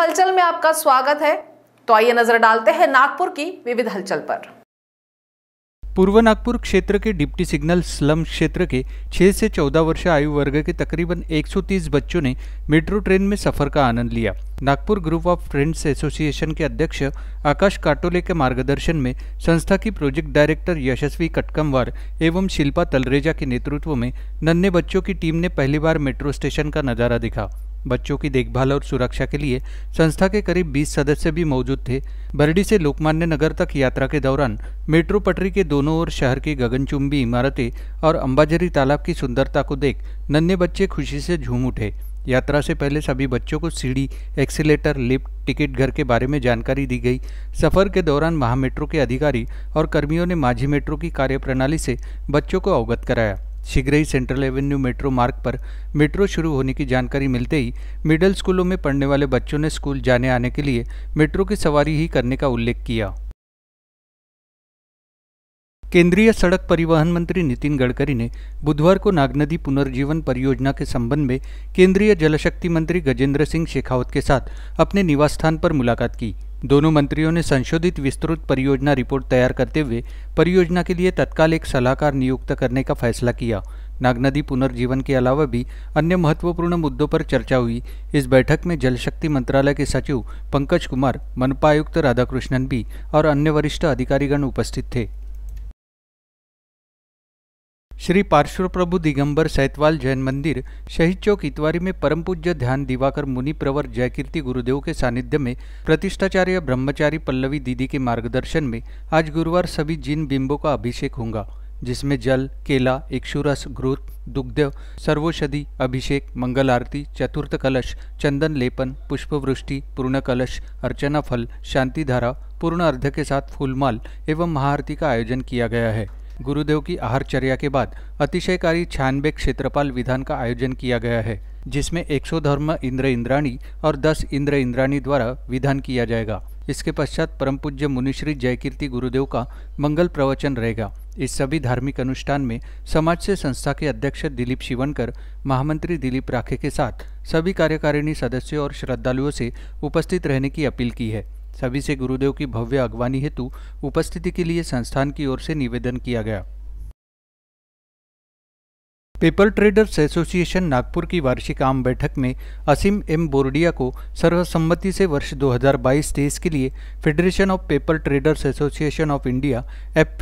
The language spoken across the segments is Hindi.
हलचल में आपका स्वागत है तो आइए नजर डालते हैं नागपुर की विविध हलचल पर पूर्व नागपुर क्षेत्र के डिप्टी सिग्नल स्लम क्षेत्र के 6 से 14 वर्ष आयु वर्ग के तकरीबन 130 बच्चों ने मेट्रो ट्रेन में सफर का आनंद लिया Nagpur group of friends association के अध्यक्ष आकाश काटोले के मार्गदर्शन में संस्था की प्रोजेक्ट डायरेक्टर यशस्वी कटकमवार एवं शिल्पा तलरेजा के नेतृत्व में नन्हे बच्चों की टीम ने पहली बार मेट्रो स्टेशन का नज़ारा दिखा बच्चों की देखभाल और सुरक्षा के लिए संस्था के करीब 20 सदस्य भी मौजूद थे बरडी से लोकमान्य नगर तक यात्रा के दौरान मेट्रो पटरी के दोनों ओर शहर की गगनचुंबी इमारतें और अंबाजरी तालाब की सुंदरता को देख नन्हे बच्चे खुशी से झूम उठे यात्रा से पहले सभी बच्चों को सीढ़ी एक्सीटर लिफ्ट टिकट घर के बारे में जानकारी दी गई सफर के दौरान महामेट्रो के अधिकारी और कर्मियों ने माझी मेट्रो की कार्यप्रणाली से बच्चों को अवगत कराया शीघ्र ही सेंट्रल एवेन्यू मेट्रो मार्ग पर मेट्रो शुरू होने की जानकारी मिलते ही मिडिल स्कूलों में पढ़ने वाले बच्चों ने स्कूल जाने आने के लिए मेट्रो की सवारी ही करने का उल्लेख किया केंद्रीय सड़क परिवहन मंत्री नितिन गडकरी ने बुधवार को नागनदी पुनर्जीवन परियोजना के संबंध में केंद्रीय जलशक्ति मंत्री गजेंद्र सिंह शेखावत के साथ अपने निवास स्थान पर मुलाकात की दोनों मंत्रियों ने संशोधित विस्तृत परियोजना रिपोर्ट तैयार करते हुए परियोजना के लिए तत्काल एक सलाहकार नियुक्त करने का फैसला किया नागनदी पुनर्जीवन के अलावा भी अन्य महत्वपूर्ण मुद्दों पर चर्चा हुई इस बैठक में जल शक्ति मंत्रालय के सचिव पंकज कुमार मनपा आयुक्त राधाकृष्णन भी और अन्य वरिष्ठ अधिकारीगण उपस्थित थे श्री पार्श्व प्रभु दिगंबर सैतवाल जैन मंदिर शहीद चौक इतवारी में परम पूज्य ध्यान दिवाकर मुनि प्रवर जयकीर्ति गुरुदेव के सानिध्य में प्रतिष्ठाचार्य ब्रह्मचारी पल्लवी दीदी के मार्गदर्शन में आज गुरुवार सभी जिन बिंबों का अभिषेक होगा जिसमें जल केला इक्षुरस घृत दुग्ध सर्वोषधि अभिषेक मंगल आरती चतुर्थ कलश चंदन लेपन पुष्पवृष्टि पूर्ण कलश अर्चना फल शांति धारा पूर्ण अर्ध के साथ फूलमाल एवं महाआरती का आयोजन किया गया है गुरुदेव की आहारचर्या के बाद अतिशयकारी छानबे क्षेत्रपाल विधान का आयोजन किया गया है जिसमें 100 धर्म इंद्र इंद्राणी और 10 इंद्र इंद्राणी द्वारा विधान किया जाएगा इसके पश्चात परम पूज्य मुनिश्री जयकीर्ति गुरुदेव का मंगल प्रवचन रहेगा इस सभी धार्मिक अनुष्ठान में समाज से संस्था के अध्यक्ष दिलीप शिवनकर महामंत्री दिलीप राखे के साथ सभी कार्यकारिणी सदस्यों और श्रद्धालुओं से उपस्थित रहने की अपील की है सभी से गुरुदेव की भव्य अगवानी हेतु उपस्थिति के लिए संस्थान की ओर से निवेदन किया गया पेपर ट्रेडर्स एसोसिएशन नागपुर की वार्षिक आम बैठक में असीम एम बोर्डिया को सर्वसम्मति से वर्ष 2022 हजार के लिए federation of paper traders association of India F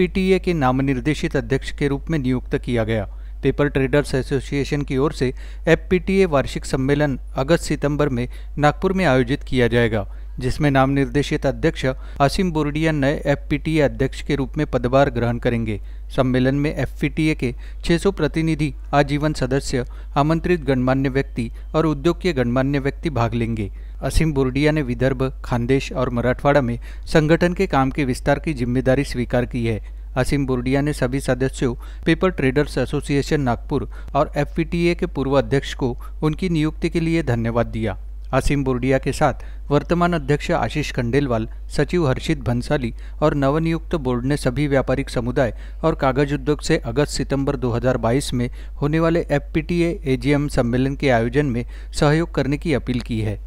के नाम निर्देशित अध्यक्ष के रूप में नियुक्त किया गया पेपर ट्रेडर्स एसोसिएशन की ओर से एफ वार्षिक सम्मेलन अगस्त सितंबर में नागपुर में आयोजित किया जाएगा जिसमें नाम निर्देशित अध्यक्ष असीम बोर्डिया नए एफपीटीए अध्यक्ष के रूप में पदभार ग्रहण करेंगे सम्मेलन में एफपीटीए के 600 प्रतिनिधि आजीवन सदस्य आमंत्रित गणमान्य व्यक्ति और उद्योग के गणमान्य व्यक्ति भाग लेंगे असीम बोर्डिया ने विदर्भ खानदेश और मराठवाड़ा में संगठन के काम के विस्तार की जिम्मेदारी स्वीकार की है असीम बोर्डिया ने सभी सदस्यों पेपर ट्रेडर्स एसोसिएशन नागपुर और एफ के पूर्व अध्यक्ष को उनकी नियुक्ति के लिए धन्यवाद दिया असीम बोर्डिया के साथ वर्तमान अध्यक्ष आशीष खंडेलवाल सचिव हर्षित भंसाली और नवनियुक्त बोर्ड ने सभी व्यापारिक समुदाय और कागज उद्योग से अगस्त सितंबर 2022 में होने वाले एफ पी टी सम्मेलन के आयोजन में सहयोग करने की अपील की है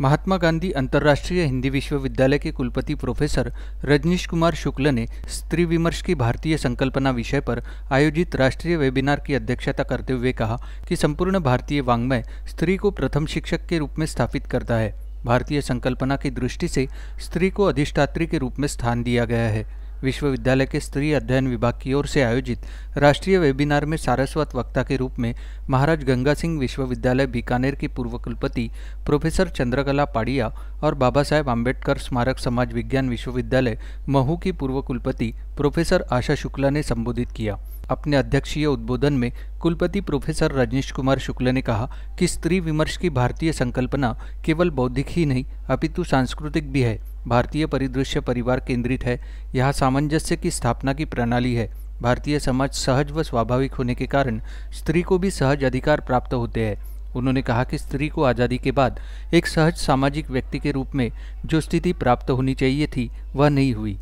महात्मा गांधी अंतर्राष्ट्रीय हिंदी विश्वविद्यालय के कुलपति प्रोफेसर रजनीश कुमार शुक्ल ने स्त्री विमर्श की भारतीय संकल्पना विषय पर आयोजित राष्ट्रीय वेबिनार की अध्यक्षता करते हुए कहा कि संपूर्ण भारतीय वांग्मय स्त्री को प्रथम शिक्षक के रूप में स्थापित करता है भारतीय संकल्पना की दृष्टि से स्त्री को अधिष्ठात्री के रूप में स्थान दिया गया है विश्वविद्यालय के स्त्री अध्ययन विभाग की ओर से आयोजित राष्ट्रीय वेबिनार में सारस्वत वक्ता के रूप में महाराज गंगा सिंह विश्वविद्यालय बीकानेर की पूर्व कुलपति प्रोफेसर चंद्रकला पाड़िया और बाबा साहेब आम्बेडकर स्मारक समाज विज्ञान विश्वविद्यालय महू की पूर्व कुलपति प्रोफेसर आशा शुक्ला ने संबोधित किया अपने अध्यक्षीय उद्बोधन में कुलपति प्रोफेसर रजनीश कुमार शुक्ल ने कहा कि स्त्री विमर्श की भारतीय संकल्पना केवल बौद्धिक ही नहीं अपितु सांस्कृतिक भी है भारतीय परिदृश्य परिवार केंद्रित है यह सामंजस्य की स्थापना की प्रणाली है भारतीय समाज सहज व स्वाभाविक होने के कारण स्त्री को भी सहज अधिकार प्राप्त होते हैं उन्होंने कहा कि स्त्री को आज़ादी के बाद एक सहज सामाजिक व्यक्ति के रूप में जो स्थिति प्राप्त होनी चाहिए थी वह नहीं हुई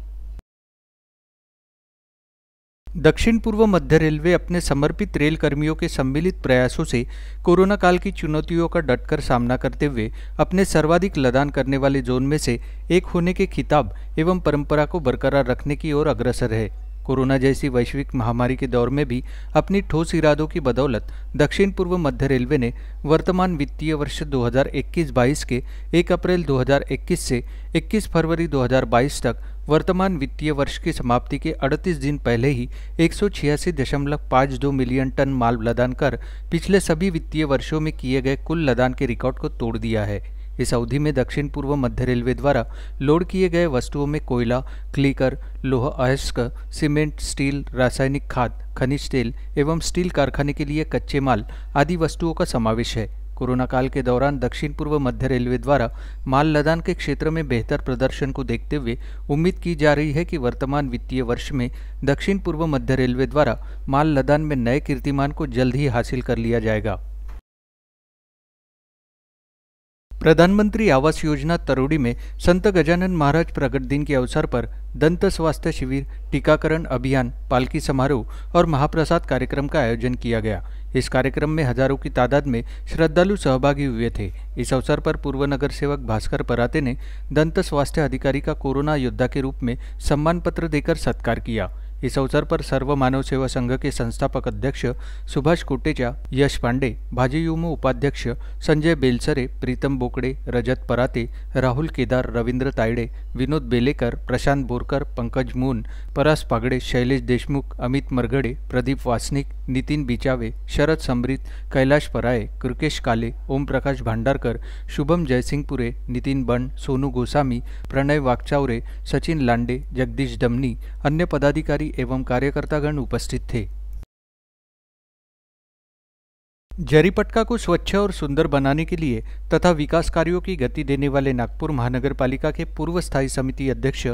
दक्षिण पूर्व मध्य रेलवे अपने समर्पित रेल कर्मियों के सम्मिलित प्रयासों से कोरोना काल की चुनौतियों का डटकर सामना करते हुए अपने सर्वाधिक लदान करने वाले जोन में से एक होने के खिताब एवं परंपरा को बरकरार रखने की ओर अग्रसर है कोरोना जैसी वैश्विक महामारी के दौर में भी अपनी ठोस इरादों की बदौलत दक्षिण पूर्व मध्य रेलवे ने वर्तमान वित्तीय वर्ष 2021-22 के 1 अप्रैल 2021 से 21 फरवरी 2022 तक वर्तमान वित्तीय वर्ष की समाप्ति के 38 दिन पहले ही एक मिलियन टन माल लदान कर पिछले सभी वित्तीय वर्षों में किए गए कुल लदान के रिकॉर्ड को तोड़ दिया है इस अवधि में दक्षिण पूर्व मध्य रेलवे द्वारा लोड किए गए वस्तुओं में कोयला क्लीकर लोह अयस्क सीमेंट स्टील रासायनिक खाद खनिज तेल एवं स्टील कारखाने के लिए कच्चे माल आदि वस्तुओं का समावेश है कोरोना काल के दौरान दक्षिण पूर्व मध्य रेलवे द्वारा माल लदान के क्षेत्र में बेहतर प्रदर्शन को देखते हुए उम्मीद की जा रही है कि वर्तमान वित्तीय वर्ष में दक्षिण पूर्व मध्य रेलवे द्वारा माल लदान में नए कीर्तिमान को जल्द ही हासिल कर लिया जाएगा प्रधानमंत्री आवास योजना तरोड़ी में संत गजानन महाराज प्रकट दिन के अवसर पर दंत स्वास्थ्य शिविर टीकाकरण अभियान पालकी समारोह और महाप्रसाद कार्यक्रम का आयोजन किया गया इस कार्यक्रम में हजारों की तादाद में श्रद्धालु सहभागी हुए थे इस अवसर पर पूर्व नगर सेवक भास्कर पराते ने दंत स्वास्थ्य अधिकारी का कोरोना योद्धा के रूप में सम्मान पत्र देकर सत्कार किया इस अवसर पर सर्व मानव सेवा संघ के संस्थापक अध्यक्ष सुभाष कोटेचा यश पांडे भाजीयुम उपाध्यक्ष संजय बेलसरे प्रीतम बोकडे रजत पराते राहुल केदार रवींद्र तायडे विनोद बेलेकर प्रशांत बोरकर पंकज मून परास पागडे शैलेश देशमुख अमित मरगडे प्रदीप वासनिक नितीन बिचावे शरद समृत कैलाश पराये कृकेश काले ओमप्रकाश भांडारकर शुभम जयसिंगपुरे नितीन बंड सोनू गोसामी प्रणय वाघचावरे सचिन लांडे जगदीश डमनी अन्य पदाधिकारी अधिकारी एवं कार्यकर्तागण उपस्थित थे जरीपटका को स्वच्छ और सुंदर बनाने के लिए तथा विकास कार्यों की गति देने वाले नागपुर महानगर पालिका के पूर्व स्थायी समिति अध्यक्ष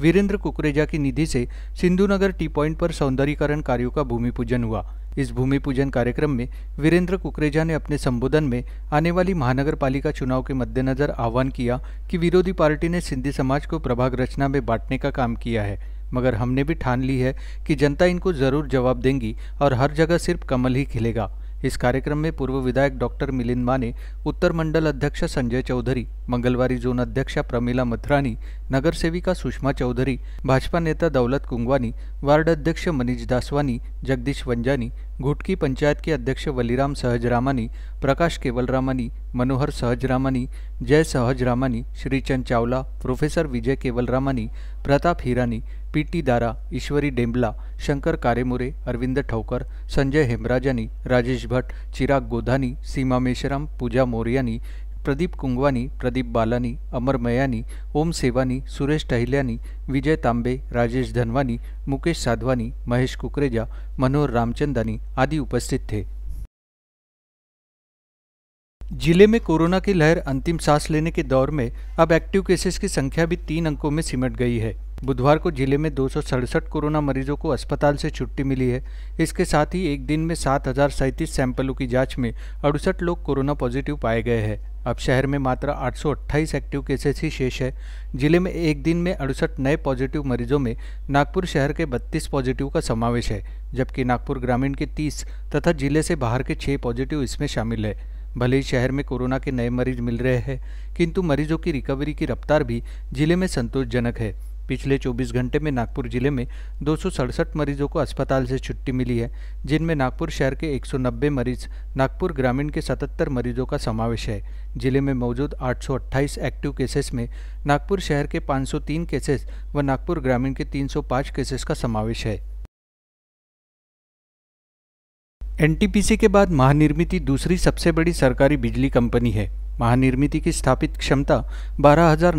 वीरेंद्र कुकरेजा की निधि से सिंधु नगर टी पॉइंट पर सौंदर्यीकरण कार्यों का भूमि पूजन हुआ इस भूमि पूजन कार्यक्रम में वीरेंद्र कुकरेजा ने अपने संबोधन में आने वाली महानगर पालिका चुनाव के मद्देनजर आह्वान किया कि विरोधी पार्टी ने सिंधी समाज को प्रभाग रचना में बांटने का काम किया है मगर हमने भी ठान ली है कि जनता इनको ज़रूर जवाब देंगी और हर जगह सिर्फ कमल ही खिलेगा इस कार्यक्रम में पूर्व विधायक डॉक्टर मिलिंद माने उत्तर मंडल अध्यक्ष संजय चौधरी मंगलवारी जोन अध्यक्ष प्रमिला मथुरानी नगर सेविका सुषमा चौधरी भाजपा नेता दौलत कुंगवानी वार्ड अध्यक्ष मनीष दासवानी जगदीश वंजानी घुटकी पंचायत के अध्यक्ष वलीराम सहजरामानी प्रकाश केवलरामानी मनोहर सहजरामानी जय सहजरामानी श्रीचंद चावला प्रोफेसर विजय केवलरामानी प्रताप हिरानी पीटी दारा ईश्वरी डेंबला शंकर कारेमोरे अरविंद ठौकर संजय हेमराजानी राजेश भट्ट चिराग गोधानी सीमा मेशराम पूजा मोरियानी प्रदीप कुंगवानी प्रदीप बालानी अमर मयानी ओम सेवानी सुरेश टहल्यानी विजय तांबे राजेश धनवानी मुकेश साधवानी महेश कुकरेजा मनोहर रामचंदानी आदि उपस्थित थे जिले में कोरोना की लहर अंतिम सांस लेने के दौर में अब एक्टिव केसेस की संख्या भी तीन अंकों में सिमट गई है बुधवार को जिले में दो कोरोना मरीजों को अस्पताल से छुट्टी मिली है इसके साथ ही एक दिन में सात सैंपलों की जांच में अड़सठ लोग कोरोना पॉजिटिव पाए गए हैं अब शहर में मात्र आठ एक्टिव केसेस ही शेष है जिले में एक दिन में अड़सठ नए पॉजिटिव मरीजों में नागपुर शहर के 32 पॉजिटिव का समावेश है जबकि नागपुर ग्रामीण के 30 तथा जिले से बाहर के 6 पॉजिटिव इसमें शामिल है भले ही शहर में कोरोना के नए मरीज मिल रहे हैं किंतु मरीजों की रिकवरी की रफ्तार भी जिले में संतोषजनक है पिछले 24 घंटे में नागपुर जिले में दो मरीजों को अस्पताल से छुट्टी मिली है जिनमें नागपुर शहर के 190 मरीज नागपुर ग्रामीण के 77 मरीजों का समावेश है जिले में मौजूद 828 एक्टिव केसेस में नागपुर शहर के 503 केसेस व नागपुर ग्रामीण के 305 केसेस का समावेश है एनटीपीसी के बाद महानिर्मिति दूसरी सबसे बड़ी सरकारी बिजली कंपनी है महानिर्मिति की स्थापित क्षमता बारह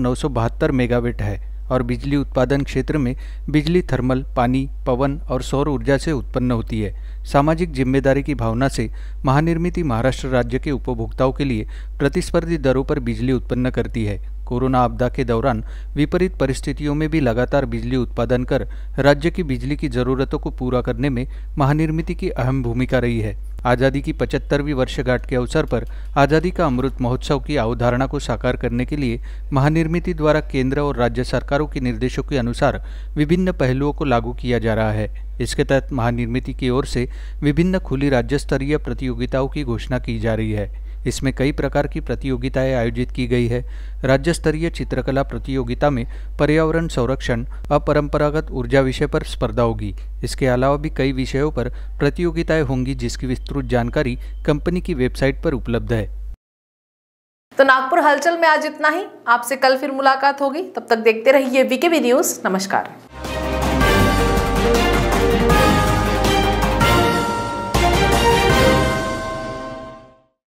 मेगावेट है और बिजली उत्पादन क्षेत्र में बिजली थर्मल पानी पवन और सौर ऊर्जा से उत्पन्न होती है सामाजिक जिम्मेदारी की भावना से महानिर्मिति महाराष्ट्र राज्य के उपभोक्ताओं के लिए प्रतिस्पर्धी दरों पर बिजली उत्पन्न करती है कोरोना आपदा के दौरान विपरीत परिस्थितियों में भी लगातार बिजली उत्पादन कर राज्य की बिजली की जरूरतों को पूरा करने में महानिर्मिति की अहम भूमिका रही है आज़ादी की पचहत्तरवीं वर्षगांठ के अवसर पर आज़ादी का अमृत महोत्सव की अवधारणा को साकार करने के लिए महानिर्मिति द्वारा केंद्र और राज्य सरकारों के निर्देशों के अनुसार विभिन्न पहलुओं को लागू किया जा रहा है इसके तहत महानिर्मिति की ओर से विभिन्न खुली राज्य स्तरीय प्रतियोगिताओं की घोषणा की जा रही है इसमें कई प्रकार की प्रतियोगिताएं आयोजित की गई है राज्य स्तरीय चित्रकला प्रतियोगिता में पर्यावरण संरक्षण अपरंपरागत ऊर्जा विषय पर स्पर्धा होगी इसके अलावा भी कई विषयों पर प्रतियोगिताएं होंगी जिसकी विस्तृत जानकारी कंपनी की वेबसाइट पर उपलब्ध है तो नागपुर हलचल में आज इतना ही आपसे कल फिर मुलाकात होगी तब तक देखते रहिए वीकेबी न्यूज नमस्कार